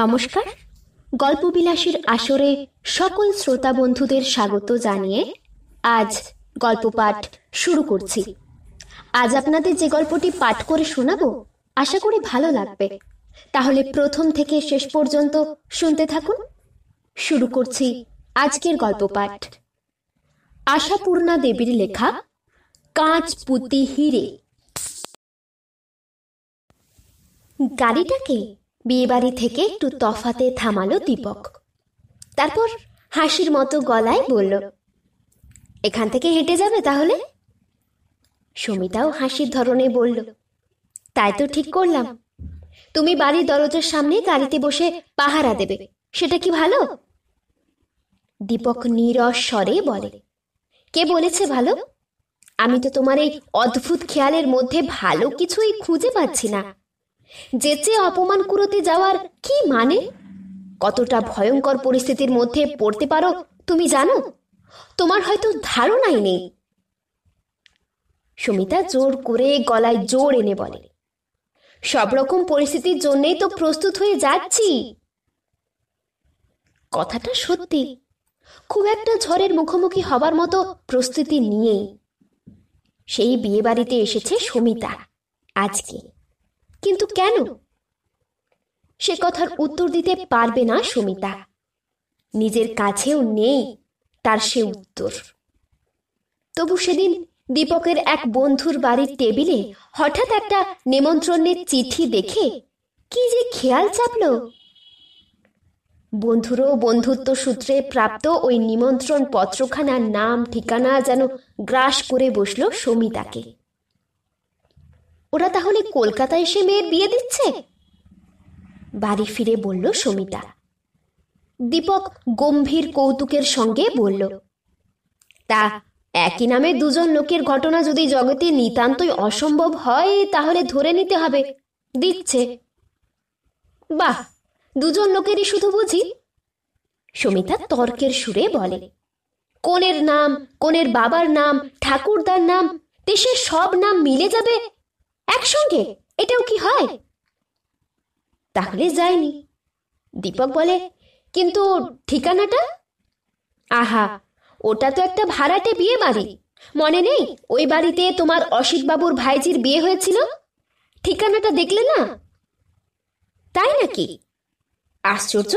নমস্কার বিলাসের আসরে সকল শ্রোতা বন্ধুদের স্বাগত জানিয়ে আজ গল্প পাঠ শুরু করছি আজ আপনাদের যে গল্পটি পাঠ করে শোনাবো আশা করি ভালো লাগবে তাহলে প্রথম থেকে শেষ পর্যন্ত শুনতে থাকুন শুরু করছি আজকের গল্প পাঠ আশাপূর্ণা দেবীর লেখা কাঁচ পুঁতি হিরে গাড়িটাকে বিয়েবাড়ি থেকে একটু তফাতে থামালো দীপক তারপর হাসির মতো গলায় বলল এখান থেকে হেঁটে যাবে তাহলে সমিতাও হাসির ধরনে বলল তাই তো ঠিক করলাম তুমি বাড়ির দরজার সামনে গাড়িতে বসে পাহারা দেবে সেটা কি ভালো দীপক নিরস স্বরে বলে কে বলেছে ভালো আমি তো তোমার এই অদ্ভুত খেয়ালের মধ্যে ভালো কিছুই খুঁজে পাচ্ছি না যেচে অপমান কুড়োতে যাওয়ার কি মানে কতটা ভয়ঙ্কর পরিস্থিতির মধ্যে পড়তে পারো তুমি জানো তোমার হয়তো ধারণাই নেই সুমিতা জোর করে গলায় জোর এনে বলে সব রকম পরিস্থিতির জন্যই তো প্রস্তুত হয়ে যাচ্ছি কথাটা সত্যি খুব একটা ঝড়ের মুখোমুখি হবার মতো প্রস্তুতি নিয়েই সেই বিয়েবাড়িতে এসেছে সমিতা আজকে কিন্তু কেন সে কথার উত্তর দিতে পারবে না সুমিতা নিজের কাছেও নেই তার সে উত্তর তবু সেদিন দীপকের এক বন্ধুর বাড়ির টেবিলে হঠাৎ একটা নেমন্ত্রণের চিঠি দেখে কি যে খেয়াল চাপল বন্ধুরও বন্ধুত্ব সূত্রে প্রাপ্ত ওই নিমন্ত্রণ পত্রখানার নাম ঠিকানা যেন গ্রাস করে বসল সমিতাকে ওরা তাহলে কলকাতায় এসে মেয়ের বিয়ে দিচ্ছে বাড়ি ফিরে বলল সমিতা দীপক গম্ভীর কৌতুকের সঙ্গে বলল তা একই নামে দুজন লোকের ঘটনা যদি জগতে নিতান্তই অসম্ভব হয় তাহলে ধরে নিতে হবে দিচ্ছে বাহ দুজন লোকেরই শুধু বুঝি সমিতা তর্কের সুরে বলে কোনের নাম কোনের বাবার নাম ঠাকুরদার নাম দেশের সব নাম মিলে যাবে একসঙ্গে এটাও কি হয় তাহলে যায়নি দীপক বলে কিন্তু ঠিকানাটা আহা ওটা তো একটা ভাড়াটে বিয়ে বাড়ি মনে নেই ওই বাড়িতে তোমার বাবুর ভাইজির বিয়ে হয়েছিল ঠিকানাটা দেখলে না তাই নাকি আশ্চর্য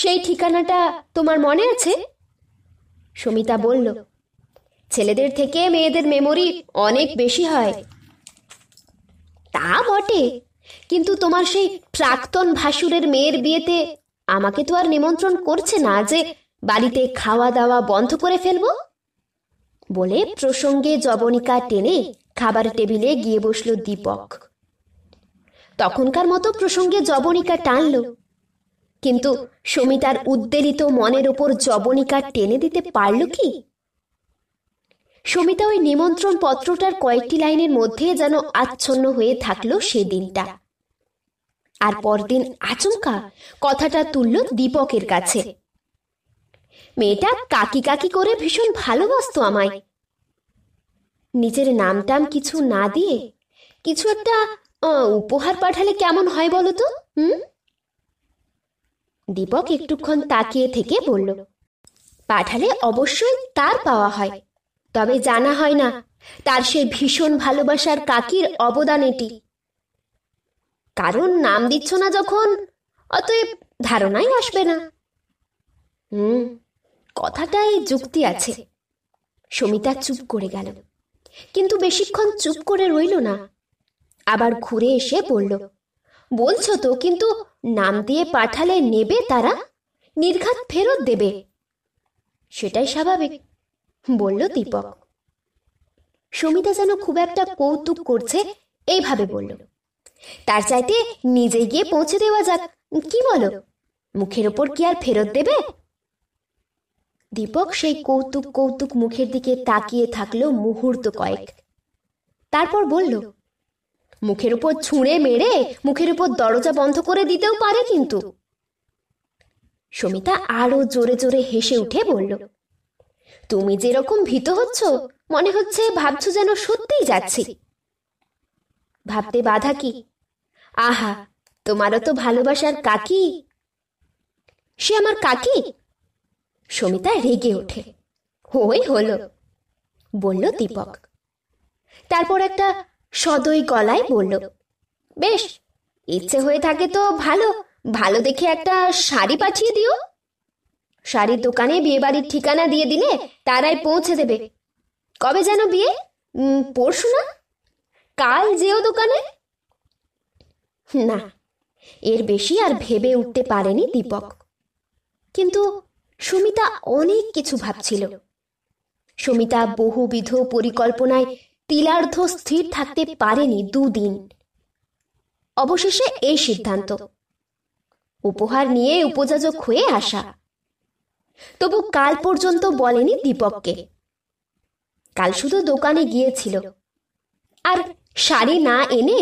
সেই ঠিকানাটা তোমার মনে আছে সমিতা বলল ছেলেদের থেকে মেয়েদের মেমোরি অনেক বেশি হয় তা বটে কিন্তু তোমার সেই প্রাক্তন ভাসুরের মেয়ের বিয়েতে আমাকে তো আর নিমন্ত্রণ করছে না যে বাড়িতে খাওয়া দাওয়া বন্ধ করে ফেলব বলে প্রসঙ্গে জবনিকা টেনে খাবার টেবিলে গিয়ে বসল দীপক তখনকার মতো প্রসঙ্গে জবনিকা টানল কিন্তু সমিতার উদ্বেলিত মনের ওপর জবনিকা টেনে দিতে পারল কি সমিতা ওই নিমন্ত্রণ পত্রটার কয়েকটি লাইনের মধ্যে যেন আচ্ছন্ন হয়ে থাকলো সেদিনটা আর পরদিন আচমকা কথাটা তুলল দীপকের কাছে মেয়েটা কাকি কাকি করে ভীষণ ভালোবাসত আমায় নিজের নামটাম কিছু না দিয়ে কিছু একটা উপহার পাঠালে কেমন হয় বলো তো হুম দীপক একটুক্ষণ তাকিয়ে থেকে বলল পাঠালে অবশ্যই তার পাওয়া হয় তবে জানা হয় না তার সেই ভীষণ ভালোবাসার কাকির অবদান এটি কারণ নাম দিচ্ছ না যখন অতএব ধারণাই আসবে না হুম কথাটাই যুক্তি আছে সমিতা চুপ করে গেল কিন্তু বেশিক্ষণ চুপ করে রইল না আবার ঘুরে এসে বলল বলছো তো কিন্তু নাম দিয়ে পাঠালে নেবে তারা নির্ঘাত ফেরত দেবে সেটাই স্বাভাবিক বলল দীপক সমিতা যেন খুব একটা কৌতুক করছে এইভাবে বলল তার চাইতে নিজে গিয়ে পৌঁছে দেওয়া যাক কি বলো মুখের ওপর কি আর ফেরত দেবে দীপক সেই কৌতুক কৌতুক মুখের দিকে তাকিয়ে থাকলো মুহূর্ত কয়েক তারপর বলল মুখের উপর ছুঁড়ে মেরে মুখের উপর দরজা বন্ধ করে দিতেও পারে কিন্তু সমিতা আরো জোরে জোরে হেসে উঠে বলল তুমি যেরকম ভীত হচ্ছ মনে হচ্ছে ভাবছো যেন সত্যিই যাচ্ছি ভাবতে বাধা কি আহা তোমারও তো ভালোবাসার কাকি সে আমার কাকি সমিতা রেগে ওঠে ওই হলো বলল দীপক তারপর একটা সদই গলায় বলল বেশ ইচ্ছে হয়ে থাকে তো ভালো ভালো দেখে একটা শাড়ি পাঠিয়ে দিও শাড়ির দোকানে বিয়ে বাড়ির ঠিকানা দিয়ে দিলে তারাই পৌঁছে দেবে কবে যেন বিয়ে পরশু না কাল যেও দোকানে না এর বেশি আর ভেবে উঠতে পারেনি দীপক কিন্তু সুমিতা অনেক কিছু ভাবছিল সুমিতা বহুবিধ পরিকল্পনায় তিলার্ধ স্থির থাকতে পারেনি দুদিন অবশেষে এই সিদ্ধান্ত উপহার নিয়ে উপযোজক হয়ে আসা তবু কাল পর্যন্ত বলেনি দীপককে কাল শুধু দোকানে গিয়েছিল আর শাড়ি না এনে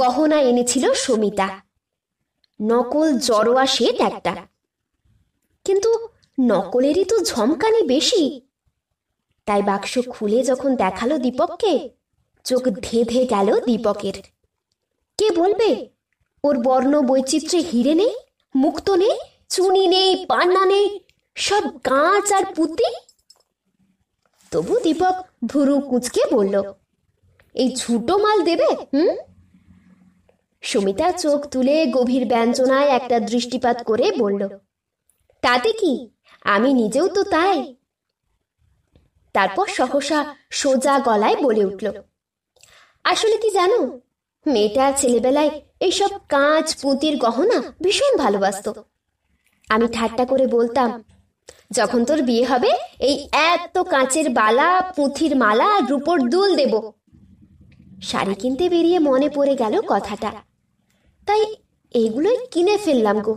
গহনা এনেছিল সমিতা নকল জড়োয়া সে একটা কিন্তু নকলেরই তো ঝমকানি বেশি তাই বাক্স খুলে যখন দেখালো দীপককে চোখ ধেঁধে গেল দীপকের কে বলবে ওর বর্ণ বৈচিত্র্যে হিরে নেই মুক্ত নেই চুনি নেই পান্না নেই সব গাছ আর পুঁতি তবু দীপক ধুরু কুচকে বলল এই ছোটো মাল দেবে হুম সুমিতা চোখ তুলে গভীর ব্যঞ্জনায় একটা দৃষ্টিপাত করে বলল তাতে কি আমি নিজেও তো তাই তারপর সহসা সোজা গলায় বলে উঠল আসলে কি জানো মেয়েটা ছেলেবেলায় এইসব কাঁচ পুঁতির গহনা ভীষণ ভালোবাসত আমি ঠাট্টা করে বলতাম যখন তোর বিয়ে হবে এই এত কাঁচের বালা পুঁথির মালা আর রূপোর দুল দেব শাড়ি কিনতে বেরিয়ে মনে পড়ে গেল কথাটা তাই এগুলোই কিনে ফেললাম গো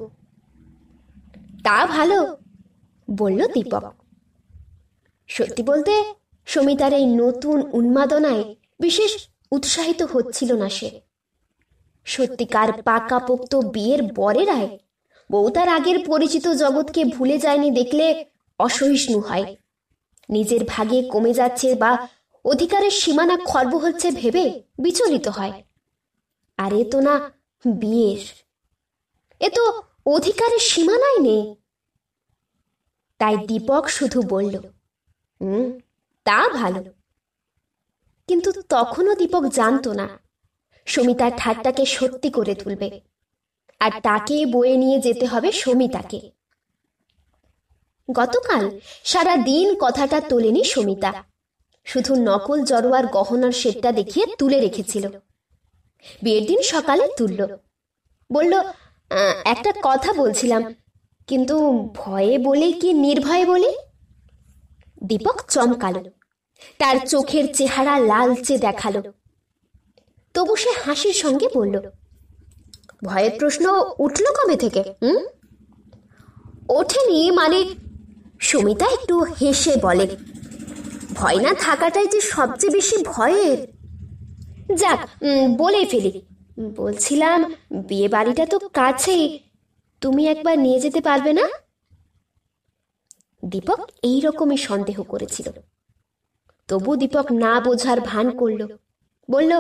তা ভালো বলল দীপক সত্যি বলতে সমিতার এই নতুন উন্মাদনায় বিশেষ উৎসাহিত হচ্ছিল না সে সত্যিকার পাকাপোক্ত বিয়ের বরেরায় বউ তার আগের পরিচিত জগৎকে ভুলে যায়নি দেখলে অসহিষ্ণু হয় নিজের ভাগে কমে যাচ্ছে বা অধিকারের সীমানা খর্ব হচ্ছে ভেবে বিচলিত হয় আর এ তো না বিয়ের এ তো অধিকারের সীমানাই নেই তাই দীপক শুধু বলল হুম তা ভালো কিন্তু তখনও দীপক জানত না সুমিতার ঠাট্টাকে সত্যি করে তুলবে আর তাকে বয়ে নিয়ে যেতে হবে সমিতাকে গতকাল সারা দিন কথাটা তোলেনি সমিতা শুধু নকল জরোয়ার গহনার সেটটা দেখিয়ে তুলে রেখেছিল বিয়ের দিন সকালে তুলল বলল একটা কথা বলছিলাম কিন্তু ভয়ে বলে কি নির্ভয়ে বলে দীপক চমকালো তার চোখের চেহারা লালচে দেখালো তবু সে হাসির সঙ্গে বলল ভয়ের প্রশ্ন উঠল কবে থেকে হুম ওঠেনি মানে সুমিতা একটু হেসে বলে ভয় না থাকাটাই যে সবচেয়ে বেশি ভয়ের যাক বলে ফেলি বলছিলাম বিয়ে বাড়িটা তো কাছেই তুমি একবার নিয়ে যেতে পারবে না দীপক এই রকমই সন্দেহ করেছিল তবু দীপক না বোঝার ভান করল বলল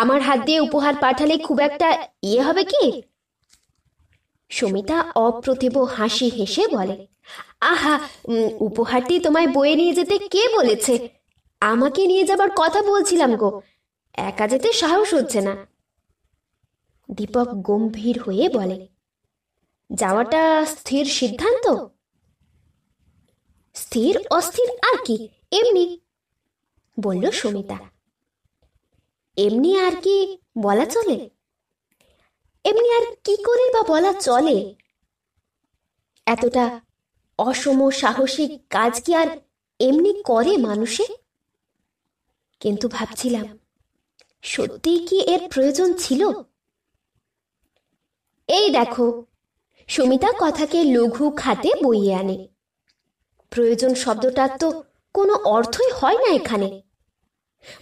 আমার হাত দিয়ে উপহার পাঠালে খুব একটা ইয়ে হবে কি সমিতা অপ্রতিভ হাসি হেসে বলে আহা উপহারটি তোমায় বয়ে নিয়ে যেতে কে বলেছে আমাকে নিয়ে যাবার কথা বলছিলাম গো একা যেতে সাহস হচ্ছে না দীপক গম্ভীর হয়ে বলে যাওয়াটা স্থির সিদ্ধান্ত স্থির অস্থির আর কি এমনি বলল সমিতা এমনি আর কি বলা চলে এমনি আর কি করে বা বলা চলে এতটা অসম সাহসিক কাজ কি আর এমনি করে মানুষে কিন্তু ভাবছিলাম সত্যি কি এর প্রয়োজন ছিল এই দেখো সুমিতা কথাকে লঘু খাতে বইয়ে আনে প্রয়োজন শব্দটার তো কোনো অর্থই হয় না এখানে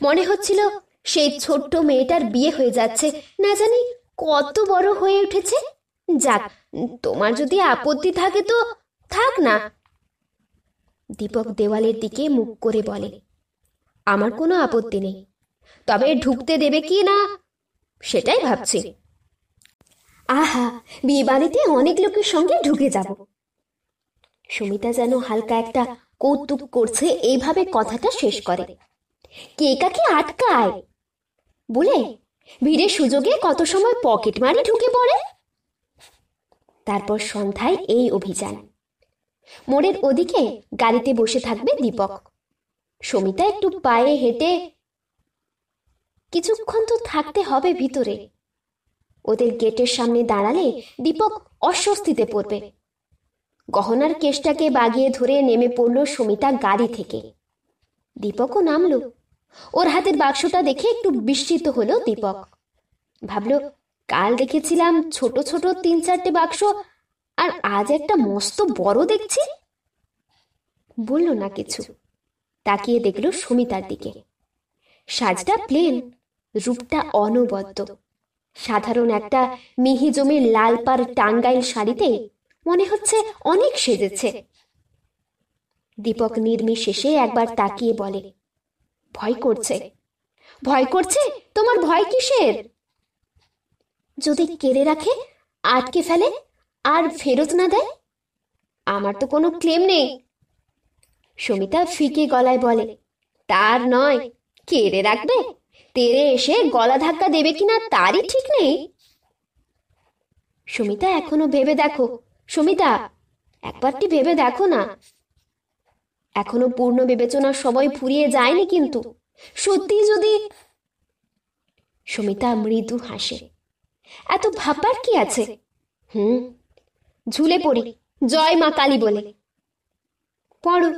মনে হচ্ছিল সেই ছোট্ট মেয়েটার বিয়ে হয়ে যাচ্ছে না জানি কত বড় হয়ে উঠেছে যাক তোমার যদি আপত্তি থাকে তো থাক না দীপক দেওয়ালের দিকে মুখ করে বলে আমার কোনো আপত্তি নেই তবে ঢুকতে দেবে কি না সেটাই ভাবছি আহা বিয়ে বাড়িতে অনেক লোকের সঙ্গে ঢুকে যাব সুমিতা যেন হালকা একটা কৌতুক করছে এইভাবে কথাটা শেষ করে কে কাকে আটকায় বলে ভিড়ের সুযোগে কত সময় পকেট মারি ঢুকে পড়ে তারপর সন্ধ্যায় এই অভিযান মোড়ের ওদিকে গাড়িতে বসে থাকবে দীপক সমিতা একটু পায়ে হেঁটে কিছুক্ষণ তো থাকতে হবে ভিতরে ওদের গেটের সামনে দাঁড়ালে দীপক অস্বস্তিতে পড়বে গহনার কেসটাকে বাগিয়ে ধরে নেমে পড়ল সমিতা গাড়ি থেকে দীপকও নামলো ওর হাতের বাক্সটা দেখে একটু বিস্মিত হলো দীপক ভাবল কাল দেখেছিলাম ছোট ছোট তিন চারটে বাক্স আর আজ একটা মস্ত বড় দেখছি বলল না কিছু তাকিয়ে দেখলো সুমিতার দিকে সাজটা প্লেন রূপটা অনবদ্য সাধারণ একটা মিহি জমির লাল পার টাঙ্গাইল শাড়িতে মনে হচ্ছে অনেক সেজেছে দীপক নির্মি শেষে একবার তাকিয়ে বলে ভয় করছে ভয় করছে তোমার ভয় কিসের যদি কেড়ে রাখে আটকে ফেলে আর ফেরত না দেয় আমার তো কোনো ক্লেম নেই সমিতা ফিকে গলায় বলে তার নয় কেড়ে রাখবে তেরে এসে গলা ধাক্কা দেবে কিনা তারই ঠিক নেই সমিতা এখনো ভেবে দেখো সমিতা একবারটি ভেবে দেখো না এখনো পূর্ণ বিবেচনার সময় ফুরিয়ে যায়নি কিন্তু সত্যি যদি সমিতা মৃদু হাসে এত ভাববার কি আছে হুম ঝুলে পড়ি জয় মা কালী বলে পড়ো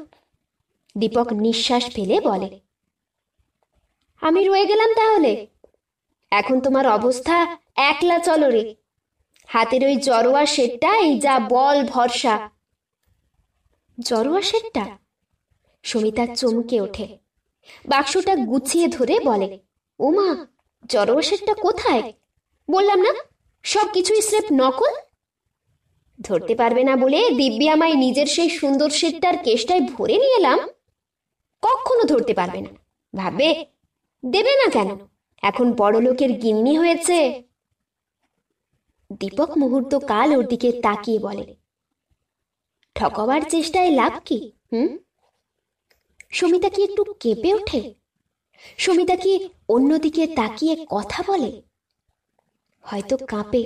দীপক নিঃশ্বাস ফেলে বলে আমি রয়ে গেলাম তাহলে এখন তোমার অবস্থা একলা চলো রে হাতের ওই জরোয়া শেটটাই যা বল ভরসা জরোয়া শেটটা সমিতা চমকে ওঠে বাক্সটা গুছিয়ে ধরে বলে মা জড়বশেরটা কোথায় বললাম না সব কিছুই স্রেফ নকল ধরতে পারবে না বলে দিব্যি আমায় নিজের সেই সুন্দর সেটটার কেসটায় ভরে নিয়ে এলাম কখনো ধরতে পারবে না ভাবে দেবে না কেন এখন বড় লোকের গিন্নি হয়েছে দীপক মুহূর্ত কাল ওর দিকে তাকিয়ে বলে ঠকবার চেষ্টায় লাভ কি হুম সমিতা কি একটু কেঁপে ওঠে সমিতা কি অন্যদিকে তাকিয়ে কথা বলে হয়তো কাঁপে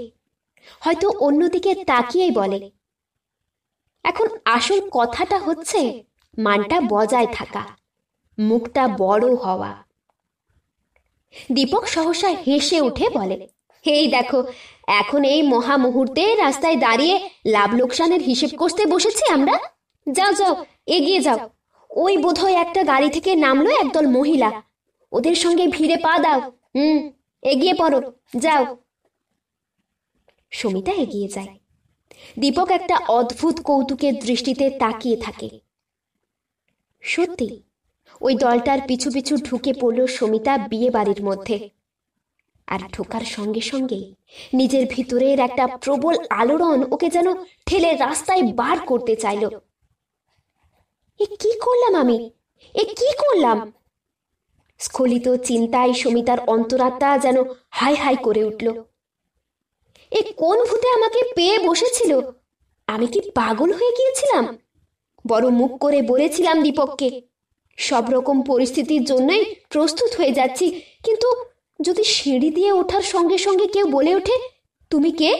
হয়তো অন্যদিকে তাকিয়েই বলে এখন আসল কথাটা হচ্ছে মানটা বজায় থাকা মুখটা বড় হওয়া দীপক সহসা হেসে উঠে বলে এই দেখো এখন এই মহা মুহূর্তে রাস্তায় দাঁড়িয়ে লাভ লোকসানের হিসেব কষতে বসেছি আমরা যাও যাও এগিয়ে যাও ওই বোধহয় একটা গাড়ি থেকে নামলো একদল মহিলা ওদের সঙ্গে ভিড়ে পা দাও হুম এগিয়ে পড়ো যাও সমিতা এগিয়ে যায় দীপক একটা অদ্ভুত কৌতুকের দৃষ্টিতে তাকিয়ে থাকে সত্যি ওই দলটার পিছু পিছু ঢুকে পড়ল সমিতা বিয়ে বাড়ির মধ্যে আর ঢোকার সঙ্গে সঙ্গে নিজের ভিতরের একটা প্রবল আলোড়ন ওকে যেন ঠেলে রাস্তায় বার করতে চাইল এ কি করলাম আমি এ কি করলাম স্খলিত চিন্তায় সমিতার অন্তরাত্মা যেন হাই হাই করে উঠল এ কোন ভূতে আমাকে পেয়ে বসেছিল আমি কি পাগল হয়ে গিয়েছিলাম বড় মুখ করে বলেছিলাম দীপককে সব রকম পরিস্থিতির জন্যই প্রস্তুত হয়ে যাচ্ছি কিন্তু যদি সিঁড়ি দিয়ে ওঠার সঙ্গে সঙ্গে কেউ বলে ওঠে তুমি কে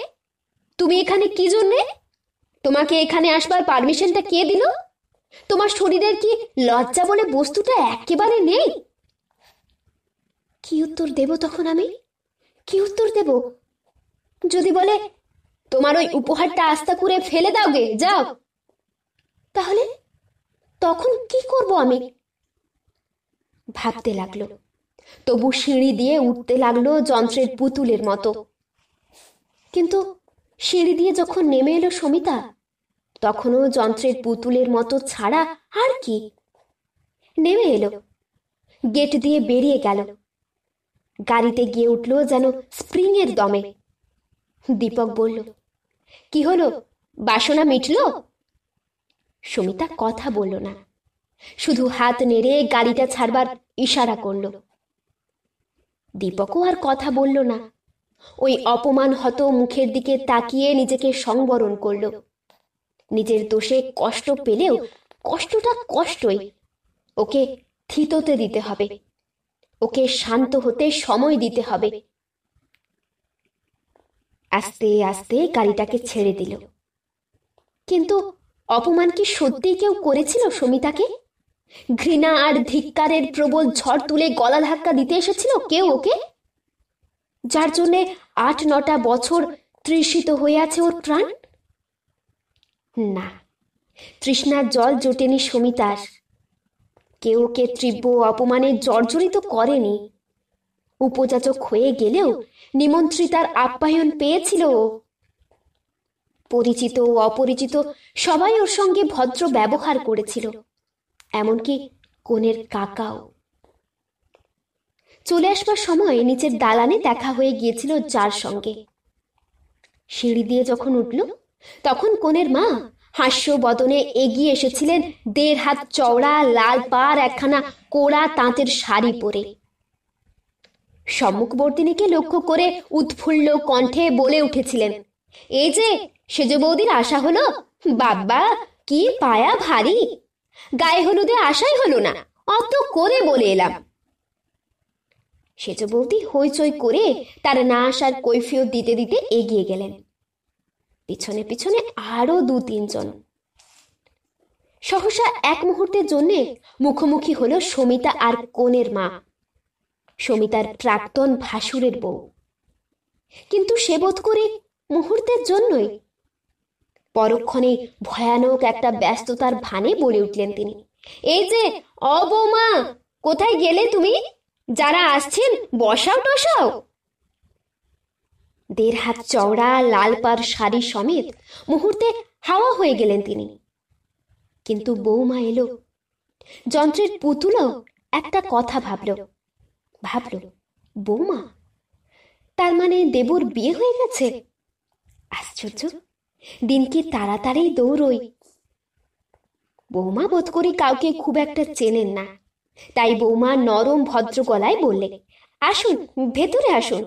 তুমি এখানে কি জন্যে তোমাকে এখানে আসবার পারমিশনটা কে দিল তোমার শরীরের কি লজ্জা বলে বস্তুটা একেবারে নেই কি উত্তর দেব তখন আমি কি উত্তর দেব যদি বলে তোমার ওই উপহারটা আস্তা করে ফেলে দাও গে যাও তাহলে তখন কি করব আমি ভাবতে লাগলো তবু সিঁড়ি দিয়ে উঠতে লাগলো যন্ত্রের পুতুলের মতো কিন্তু সিঁড়ি দিয়ে যখন নেমে এলো সমিতা তখনও যন্ত্রের পুতুলের মতো ছাড়া আর কি নেমে এলো গেট দিয়ে বেরিয়ে গেল গাড়িতে গিয়ে উঠলো যেন স্প্রিংয়ের দমে দীপক বলল কি হলো বাসনা মিটল সুমিতা কথা বলল না শুধু হাত নেড়ে গাড়িটা ছাড়বার ইশারা করল দীপকও আর কথা বলল না ওই অপমান হত মুখের দিকে তাকিয়ে নিজেকে সংবরণ করলো নিজের দোষে কষ্ট পেলেও কষ্টটা কষ্টই ওকে থিততে দিতে হবে ওকে শান্ত হতে সময় দিতে হবে আস্তে আস্তে গাড়িটাকে ছেড়ে দিল কিন্তু অপমান কি সত্যি কেউ করেছিল সমিতাকে ঘৃণা আর ধিক্কারের প্রবল ঝড় তুলে গলা ধাক্কা দিতে এসেছিল কেউ ওকে যার জন্যে আট নটা বছর তৃষিত হয়ে আছে ওর প্রাণ না তৃষ্ণার জল জোটেনি সমিতার কেউ কে তীব্র অপমানে জর্জরিত করেনি উপযাচক হয়ে গেলেও নিমন্ত্রিতার আপ্যায়ন পেয়েছিল পরিচিত ও অপরিচিত সবাই ওর সঙ্গে ভদ্র ব্যবহার করেছিল এমনকি কোনের কাকাও চলে আসবার সময় নিচের দালানে দেখা হয়ে গিয়েছিল যার সঙ্গে সিঁড়ি দিয়ে যখন উঠল তখন কনের মা হাস্য বদনে এগিয়ে এসেছিলেন দেড় হাত চওড়া লাল পার একখানা কোড়া তাঁতের শাড়ি পরে সম্মুখবর্তিনীকে লক্ষ্য করে উৎফুল্ল কণ্ঠে বলে উঠেছিলেন এই যে সেজ বৌদির আশা হলো বাব্বা কি পায়া ভারী গায়ে হলুদে আশাই হলো না অত করে বলে এলাম সেজ বৌদি হইচই করে তার না আসার কৈফিয়ত দিতে দিতে এগিয়ে গেলেন পিছনে পিছনে আরো দু তিনজন সহসা এক মুহূর্তের জন্যে মুখোমুখি হলো সমিতা আর কনের মা সমিতার প্রাক্তন ভাসুরের বউ কিন্তু সে বোধ করে মুহূর্তের জন্যই পরক্ষণে ভয়ানক একটা ব্যস্ততার ভানে বলে উঠলেন তিনি এই যে অবমা কোথায় গেলে তুমি যারা আসছেন বসাও টসাও দেড় হাত চওড়া লাল পার শাড়ি সমেত মুহূর্তে হাওয়া হয়ে গেলেন তিনি কিন্তু বৌমা এলো যন্ত্রের পুতুলও একটা কথা ভাবল ভাবল বৌমা তার মানে দেবর বিয়ে হয়ে গেছে আশ্চর্য দিন কি তাড়াতাড়ি দৌড়ই বৌমা বোধ করি কাউকে খুব একটা চেনেন না তাই বৌমা নরম ভদ্র গলায় বললে আসুন ভেতরে আসুন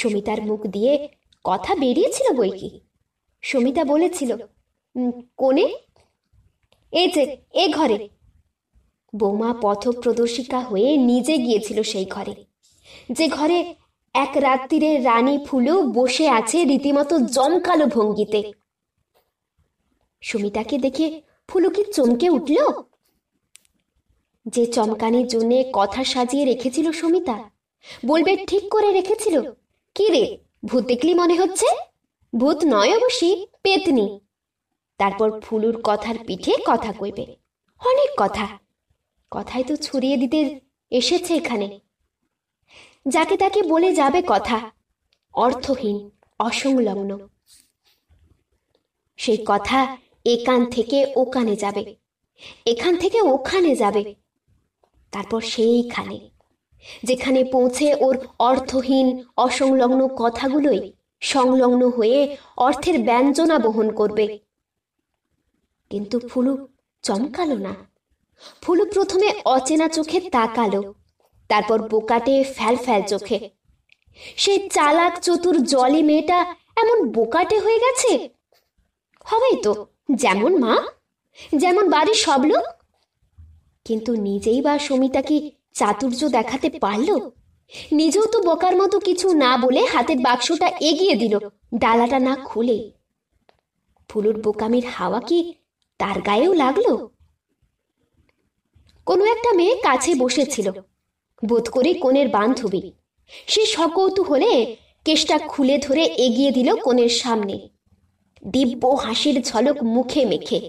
সুমিতার মুখ দিয়ে কথা বেরিয়েছিল বই কি সমিতা বলেছিল কোনে এই যে এ ঘরে বোমা পথ প্রদর্শিকা হয়ে নিজে গিয়েছিল সেই ঘরে যে ঘরে এক রাত্রিরে রানী ফুলেও বসে আছে রীতিমতো জমকালো ভঙ্গিতে সুমিতাকে দেখে ফুলু কি চমকে উঠল যে চমকানির জন্যে কথা সাজিয়ে রেখেছিল সুমিতা বলবে ঠিক করে রেখেছিল কি রে ভূত দেখলি মনে হচ্ছে ভূত নয় অবশ্যই পেতনি তারপর ফুলুর কথার পিঠে কথা কইবে অনেক কথা কথাই তো ছড়িয়ে দিতে এসেছে এখানে যাকে তাকে বলে যাবে কথা অর্থহীন অসংলগ্ন সেই কথা একান থেকে ওখানে যাবে এখান থেকে ওখানে যাবে তারপর সেইখানে যেখানে পৌঁছে ওর অর্থহীন অসংলগ্ন কথাগুলোই সংলগ্ন হয়ে অর্থের ব্যঞ্জনা বহন করবে কিন্তু ফুলু চমকালো না ফুলু প্রথমে অচেনা চোখে তাকালো তারপর বোকাটে ফ্যাল ফ্যাল চোখে সেই চালাক চতুর জলে মেয়েটা এমন বোকাটে হয়ে গেছে হবেই তো যেমন মা যেমন বাড়ির সব লোক কিন্তু নিজেই বা সমিতা কি চাতুর্য দেখাতে পারল নিজেও তো বকার মতো কিছু না বলে হাতের বাক্সটা এগিয়ে দিল ডালাটা না খুলে ফুলুর বোকামির হাওয়া কি তার গায়েও লাগলো কোনো একটা মেয়ে কাছে বসেছিল বোধ করি কোনের বান্ধবী সে সকৌতূহলে কেসটা খুলে ধরে এগিয়ে দিল কোনের সামনে দিব্য হাসির ঝলক মুখে মেখে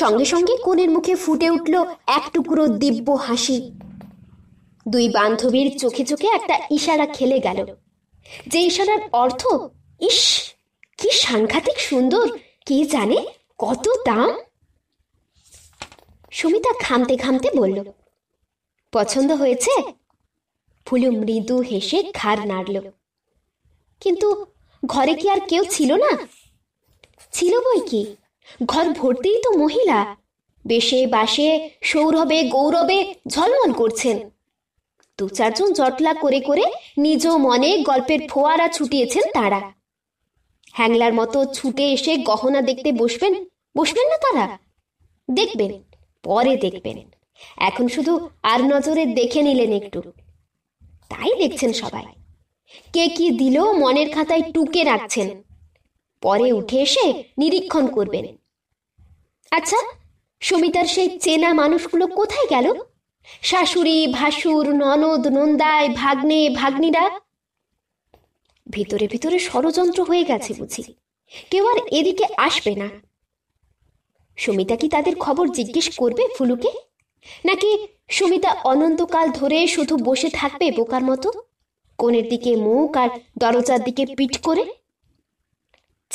সঙ্গে সঙ্গে কোনের মুখে ফুটে উঠল এক টুকরো দিব্য হাসি দুই বান্ধবীর চোখে চোখে একটা ইশারা খেলে গেল যে ইশারার অর্থ ইস কি সাংঘাতিক সুন্দর কে জানে কত দাম সুমিতা খামতে খামতে বলল পছন্দ হয়েছে ফুলু মৃদু হেসে ঘাড় নাড়ল কিন্তু ঘরে কি আর কেউ ছিল না ছিল বই কি ঘর ভর্তিই তো মহিলা বেশে বাসে সৌরভে গৌরবে ঝলমল করছেন দু চারজন জটলা করে করে নিজ মনে গল্পের ফোয়ারা ছুটিয়েছেন তারা হ্যাংলার মতো ছুটে এসে গহনা দেখতে বসবেন বসবেন না তারা দেখবেন পরে দেখবেন এখন শুধু আর নজরে দেখে নিলেন একটু তাই দেখছেন সবাই কে কি দিলেও মনের খাতায় টুকে রাখছেন পরে উঠে এসে নিরীক্ষণ করবেন আচ্ছা সমিতার সেই চেনা মানুষগুলো কোথায় গেল শাশুড়ি ভাসুর ননদ নন্দায় ভাগ্নে ভাগ্নিরা ভিতরে ভিতরে ষড়যন্ত্র হয়ে গেছে বুঝি কেউ আর এদিকে আসবে না সুমিতা কি তাদের খবর জিজ্ঞেস করবে ফুলুকে নাকি সুমিতা অনন্তকাল ধরে শুধু বসে থাকবে বোকার মতো কোণের দিকে মুখ আর দরজার দিকে পিঠ করে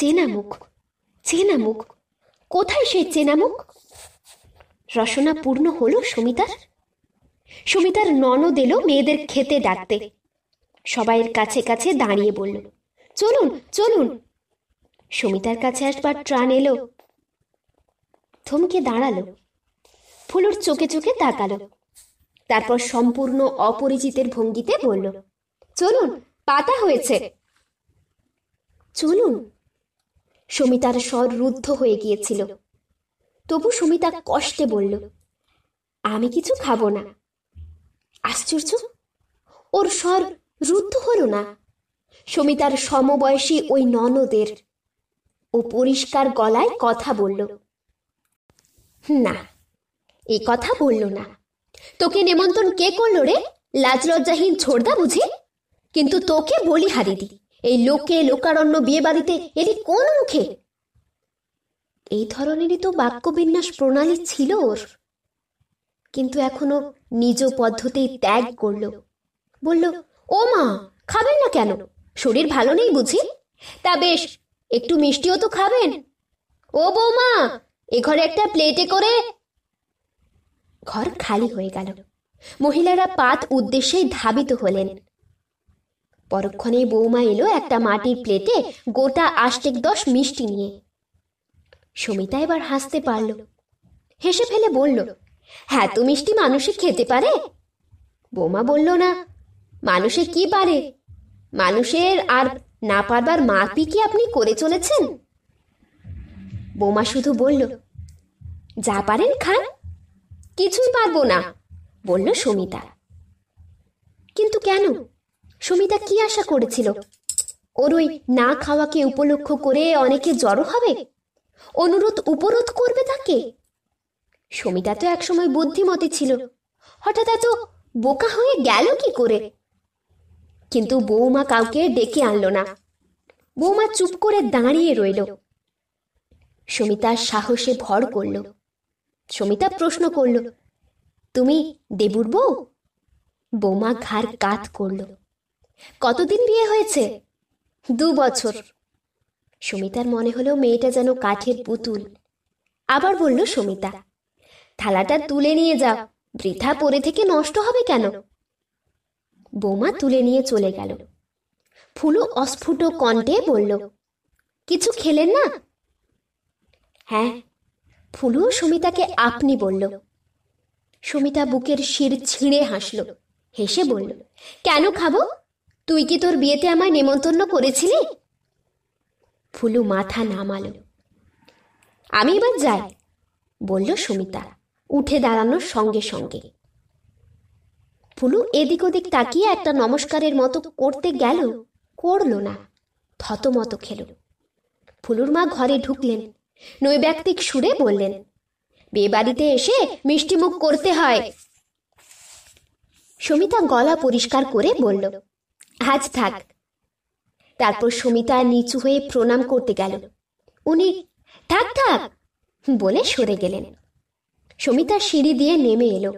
চেনা মুখ চেনা মুখ কোথায় সেই চেনা মুখ রসনা পূর্ণ হলো সুমিতার সুমিতার ননদ এলো মেয়েদের খেতে ডাকতে সবাইয়ের কাছে কাছে দাঁড়িয়ে বলল চলুন চলুন সুমিতার কাছে আসবার ট্রান এলো থমকে দাঁড়ালো ফুলুর চোখে চোখে তাকালো তারপর সম্পূর্ণ অপরিচিতের ভঙ্গিতে বলল চলুন পাতা হয়েছে চলুন সুমিতার স্বর রুদ্ধ হয়ে গিয়েছিল তবু সুমিতা কষ্টে বলল আমি কিছু খাবো না আশ্চর্য ওর স্বর রুদ্ধ হল না সুমিতার সমবয়সী ওই ননদের ও পরিষ্কার গলায় কথা বলল না এ কথা বলল না তোকে নেমন্তন কে করল রে লাজ লজ্জাহীন ছোড়দা বুঝি কিন্তু তোকে বলি হারি দিই এই লোকে লোকারণ্য বিয়ে বাড়িতে এটি কোন মুখে এই ধরনেরই তো বাক্যবিন্যাস প্রণালী ছিল ওর কিন্তু এখনো নিজ পদ্ধতি ত্যাগ করল বলল ও মা খাবেন না কেন শরীর ভালো নেই বুঝি তা বেশ একটু মিষ্টিও তো খাবেন ও বৌমা এ ঘরে একটা প্লেটে করে ঘর খালি হয়ে গেল মহিলারা পাত উদ্দেশ্যে ধাবিত হলেন পরক্ষণেই বৌমা এলো একটা মাটির প্লেটে গোটা আষ্টেক দশ মিষ্টি নিয়ে সমিতা এবার হাসতে পারল হেসে ফেলে বলল হ্যাঁ তো মিষ্টি মানুষে খেতে পারে বৌমা বলল না মানুষে কি পারে মানুষের আর না পারবার মা কি আপনি করে চলেছেন বৌমা শুধু বলল যা পারেন খান কিছুই পারবো না বলল সমিতা কিন্তু কেন সুমিতা কি আশা করেছিল ওর ওই না খাওয়াকে উপলক্ষ করে অনেকে জড়ো হবে অনুরোধ উপরোধ করবে তাকে সমিতা তো একসময় বুদ্ধিমতি ছিল হঠাৎ এত বোকা হয়ে গেল কি করে কিন্তু বৌমা কাউকে ডেকে আনলো না বৌমা চুপ করে দাঁড়িয়ে রইল সুমিতা সাহসে ভর করল সমিতা প্রশ্ন করল তুমি দেবুর বৌ বৌমা ঘাড় কাত করলো কতদিন বিয়ে হয়েছে দু বছর সুমিতার মনে হলো মেয়েটা যেন কাঠের পুতুল আবার বলল সুমিতা থালাটা তুলে নিয়ে যাও বৃথা পরে থেকে নষ্ট হবে কেন বোমা তুলে নিয়ে চলে গেল ফুলু অস্ফুট কণ্ঠে বলল কিছু খেলেন না হ্যাঁ ফুলু সুমিতাকে আপনি বলল সুমিতা বুকের শির ছিঁড়ে হাসল হেসে বলল কেন খাবো তুই কি তোর বিয়েতে আমায় নেমন্তন্ন করেছিলি ফুলু মাথা নামাল আমি এবার যাই বলল সুমিতা উঠে দাঁড়ানোর সঙ্গে সঙ্গে ফুলু এদিক ওদিক তাকিয়ে একটা নমস্কারের মতো করতে গেল করল না থতমত খেল ফুলুর মা ঘরে ঢুকলেন নৈব্যক্তিক সুরে বললেন বিয়েবাড়িতে এসে মিষ্টিমুখ করতে হয় সমিতা গলা পরিষ্কার করে বলল আজ থাক তারপর সমিতা নিচু হয়ে প্রণাম করতে গেল উনি থাক থাক বলে সরে গেলেন সমিতা সিঁড়ি দিয়ে নেমে এলো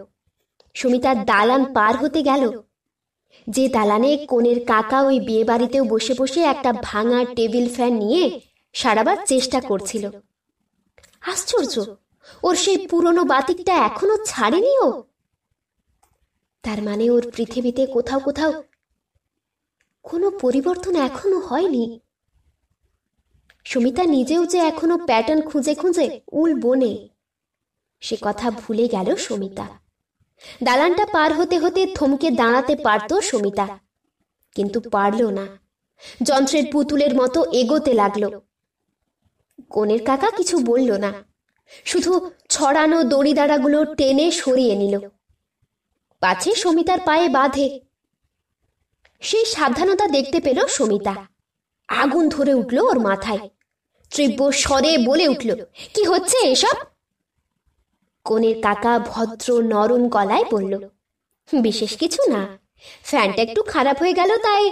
সুমিতার দালান পার হতে গেল যে দালানে কোনের কাকা ওই বিয়ে বাড়িতেও বসে বসে একটা ভাঙা টেবিল ফ্যান নিয়ে সারাবার চেষ্টা করছিল আশ্চর্য ওর সেই পুরনো বাতিকটা এখনো ছাড়েনি ও তার মানে ওর পৃথিবীতে কোথাও কোথাও কোনো পরিবর্তন এখনো হয়নি সুমিতা নিজেও যে এখনো প্যাটার্ন খুঁজে খুঁজে উল বনে সে কথা ভুলে গেল সুমিতা দালানটা পার হতে হতে থমকে দাঁড়াতে পারত সুমিতা কিন্তু পারল না যন্ত্রের পুতুলের মতো এগোতে লাগলো কনের কাকা কিছু বলল না শুধু ছড়ানো দড়িদাড়াগুলো টেনে সরিয়ে নিল পাছে সমিতার পায়ে বাঁধে সেই সাবধানতা দেখতে পেল সমিতা আগুন ধরে উঠল ওর মাথায় তীব্র স্বরে বলে উঠল কি হচ্ছে এসব কনের কাকা ভদ্র নরম গলায় বলল বিশেষ কিছু না ফ্যানটা একটু খারাপ হয়ে গেল তাই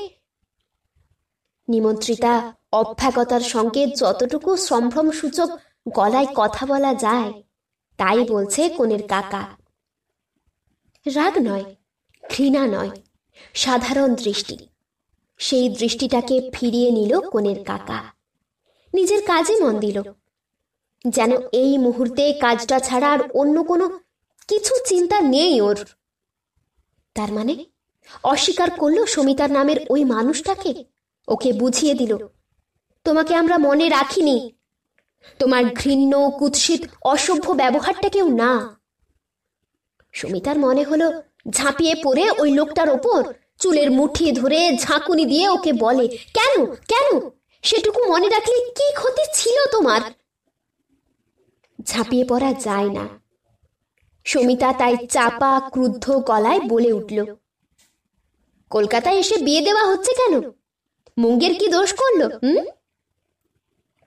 নিমন্ত্রিতা অভ্যাগতার সঙ্গে যতটুকু সম্ভ্রম সূচক গলায় কথা বলা যায় তাই বলছে কনের কাকা রাগ নয় ঘৃণা নয় সাধারণ দৃষ্টি সেই দৃষ্টিটাকে ফিরিয়ে নিল কনের কাকা নিজের কাজে মন দিল যেন এই মুহূর্তে কাজটা ছাড়া আর অন্য কোনো কিছু চিন্তা নেই ওর তার মানে অস্বীকার করলো সমিতার নামের ওই মানুষটাকে ওকে বুঝিয়ে দিল তোমাকে আমরা মনে রাখিনি তোমার ঘৃণ্য কুৎসিত অসভ্য ব্যবহারটা কেউ না সমিতার মনে হলো ঝাঁপিয়ে পড়ে ওই লোকটার ওপর চুলের মুঠি ধরে ঝাঁকুনি দিয়ে ওকে বলে কেন কেন সেটুকু মনে রাখলে কি ক্ষতি ছিল তোমার ঝাঁপিয়ে পড়া যায় না সমিতা তাই চাপা ক্রুদ্ধ গলায় বলে উঠল কলকাতায় এসে বিয়ে দেওয়া হচ্ছে কেন মুঙ্গের কি দোষ করলো হুম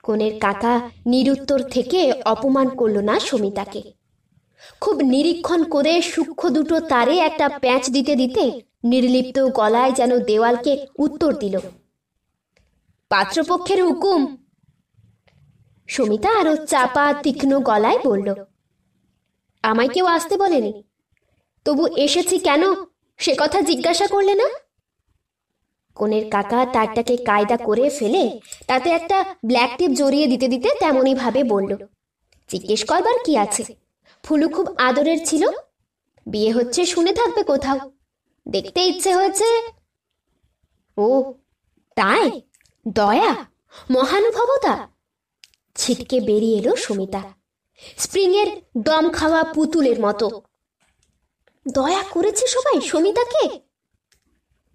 কনের কাকা নিরুত্তর থেকে অপমান করল না সমিতাকে খুব নিরীক্ষণ করে সূক্ষ্ম দুটো তারে একটা প্যাঁচ দিতে দিতে নির্লিপ্ত গলায় যেন দেওয়ালকে উত্তর দিল পাত্রপক্ষের হুকুম সমিতা আরো চাপা তীক্ষ্ণ গলায় বলল আমায় কেউ আসতে বলেনি তবু এসেছি কেন সে কথা জিজ্ঞাসা করলে না কনের কাকা তারটাকে কায়দা করে ফেলে তাতে একটা ব্ল্যাক টেপ জড়িয়ে দিতে দিতে তেমনই ভাবে বলল জিজ্ঞেস করবার কি আছে ফুলু খুব আদরের ছিল বিয়ে হচ্ছে শুনে থাকবে কোথাও দেখতে ইচ্ছে হয়েছে ও তাই দয়া মহানুভবতা ছিটকে বেরিয়ে এলো সুমিতা স্প্রিংয়ের দম খাওয়া পুতুলের মতো দয়া করেছে সবাই সমিতাকে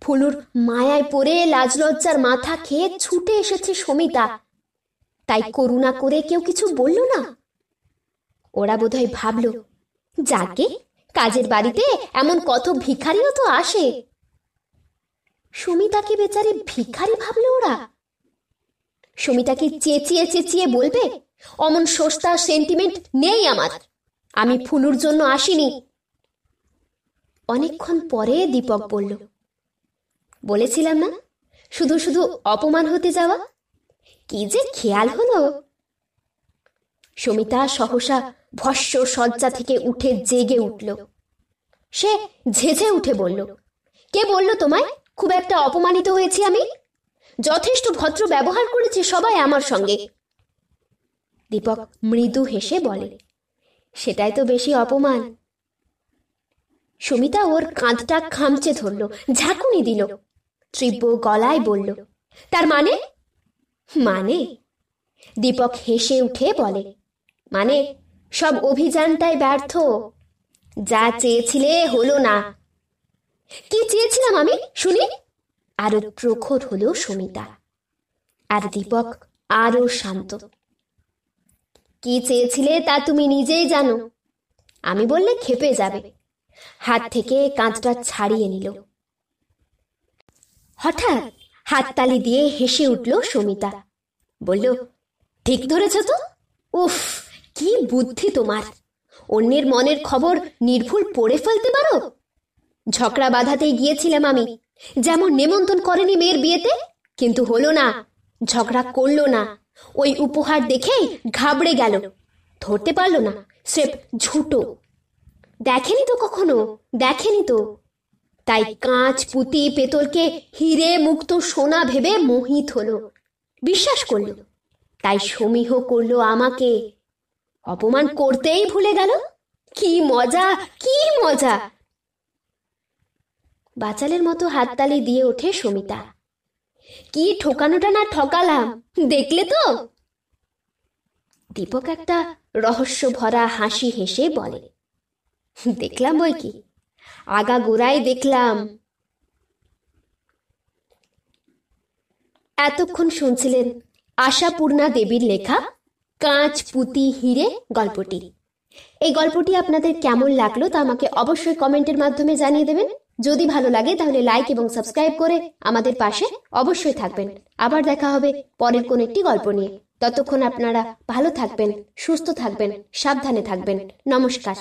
ফুলুর মায়ায় পড়ে লাজলজ্জার মাথা খেয়ে ছুটে এসেছে সমিতা তাই করুণা করে কেউ কিছু বলল না ওরা বোধহয় ভাবল যাকে কাজের বাড়িতে এমন কত ভিখারিও তো আসে সুমিতাকে বেচারে ভিখারি ভাবল ওরা সুমিতাকে চেঁচিয়ে চেঁচিয়ে বলবে অমন সস্তা সেন্টিমেন্ট নেই আমার আমি ফুনুর জন্য আসিনি অনেকক্ষণ পরে দীপক বলল বলেছিলাম না শুধু শুধু অপমান হতে যাওয়া কি যে খেয়াল হলো সুমিতা সহসা ভস্য শয্যা থেকে উঠে জেগে উঠল সে ঝেঝে উঠে বলল কে বলল তোমায় খুব একটা অপমানিত হয়েছি আমি যথেষ্ট ভদ্র ব্যবহার করেছে সবাই আমার সঙ্গে দীপক মৃদু হেসে বলে সেটাই তো বেশি অপমান সুমিতা ওর কাঁধটা খামচে ধরল ঝাঁকুনি দিল তীব্র গলায় বলল তার মানে মানে দীপক হেসে উঠে বলে মানে সব অভিযানটাই ব্যর্থ যা চেয়েছিলে হলো না কি চেয়েছিলাম আমি শুনি আরো প্রখর হলো সমিতা আর দীপক আরো শান্ত কি চেয়েছিলে তা তুমি নিজেই জানো আমি বললে খেপে যাবে হাত থেকে কাঁচটা ছাড়িয়ে নিল হঠাৎ হাততালি দিয়ে হেসে উঠল সমিতা বলল ঠিক ধরেছ তো উফ কি বুদ্ধি তোমার অন্যের মনের খবর নির্ভুল পড়ে ফেলতে পারো ঝগড়া বাধাতে গিয়েছিলাম আমি যেমন নেমন্তন করেনি মেয়ের বিয়েতে কিন্তু হলো না ঝগড়া করলো না ওই উপহার দেখে ঘাবড়ে গেল ধরতে পারলো না স্রেফ ঝুটো দেখেনি তো কখনো দেখেনি তো তাই কাঁচ পুঁতি পেতলকে হিরে মুক্ত সোনা ভেবে মোহিত হলো বিশ্বাস করলো তাই সমীহ করলো আমাকে অপমান করতেই ভুলে গেল কি মজা কি মজা বাচালের মতো হাততালি দিয়ে ওঠে সমিতা কি ঠকানোটা না ঠকালাম দেখলে তো দীপক একটা রহস্য ভরা হাসি হেসে বলে দেখলাম বই কি আগা গোড়ায় দেখলাম এতক্ষণ শুনছিলেন আশাপূর্ণা দেবীর লেখা কাঁচ পুঁতি হিরে গল্পটি এই গল্পটি আপনাদের কেমন লাগলো তা আমাকে অবশ্যই কমেন্টের মাধ্যমে জানিয়ে দেবেন যদি ভালো লাগে তাহলে লাইক এবং সাবস্ক্রাইব করে আমাদের পাশে অবশ্যই থাকবেন আবার দেখা হবে পরের কোন একটি গল্প নিয়ে ততক্ষণ আপনারা ভালো থাকবেন সুস্থ থাকবেন সাবধানে থাকবেন নমস্কার